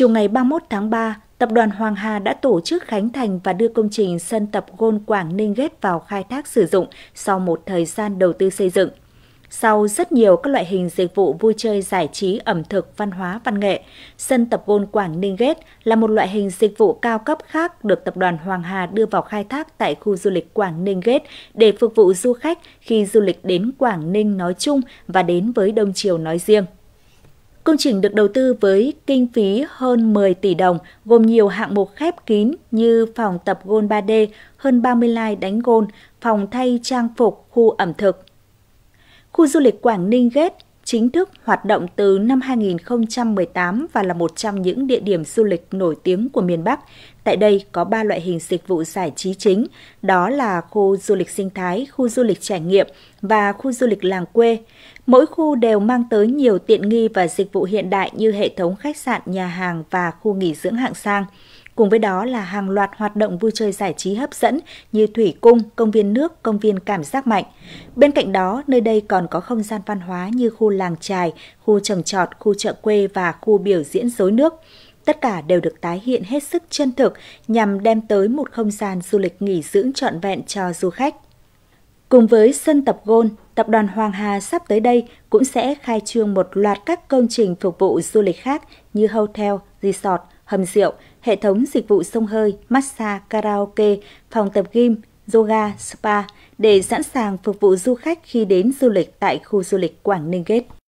Chiều ngày 31 tháng 3, Tập đoàn Hoàng Hà đã tổ chức khánh thành và đưa công trình sân tập gôn Quảng Ninh Ghét vào khai thác sử dụng sau một thời gian đầu tư xây dựng. Sau rất nhiều các loại hình dịch vụ vui chơi giải trí, ẩm thực, văn hóa, văn nghệ, sân tập gôn Quảng Ninh Gate là một loại hình dịch vụ cao cấp khác được tập đoàn Hoàng Hà đưa vào khai thác tại khu du lịch Quảng Ninh Gate để phục vụ du khách khi du lịch đến Quảng Ninh nói chung và đến với Đông Triều nói riêng. Công trình được đầu tư với kinh phí hơn 10 tỷ đồng, gồm nhiều hạng mục khép kín như phòng tập gôn 3D, hơn 30 lai đánh gôn, phòng thay trang phục, khu ẩm thực. Khu du lịch Quảng Ninh Gate chính thức hoạt động từ năm 2018 và là một trong những địa điểm du lịch nổi tiếng của miền Bắc. Tại đây có 3 loại hình dịch vụ giải trí chính, đó là khu du lịch sinh thái, khu du lịch trải nghiệm và khu du lịch làng quê. Mỗi khu đều mang tới nhiều tiện nghi và dịch vụ hiện đại như hệ thống khách sạn, nhà hàng và khu nghỉ dưỡng hạng sang. Cùng với đó là hàng loạt hoạt động vui chơi giải trí hấp dẫn như thủy cung, công viên nước, công viên cảm giác mạnh. Bên cạnh đó, nơi đây còn có không gian văn hóa như khu làng trài, khu trồng trọt, khu chợ quê và khu biểu diễn rối nước. Tất cả đều được tái hiện hết sức chân thực nhằm đem tới một không gian du lịch nghỉ dưỡng trọn vẹn cho du khách. Cùng với sân tập gôn, tập đoàn Hoàng Hà sắp tới đây cũng sẽ khai trương một loạt các công trình phục vụ du lịch khác như hotel, resort, hầm rượu, hệ thống dịch vụ sông hơi, massage, karaoke, phòng tập gym, yoga, spa để sẵn sàng phục vụ du khách khi đến du lịch tại khu du lịch Quảng Ninh Gate.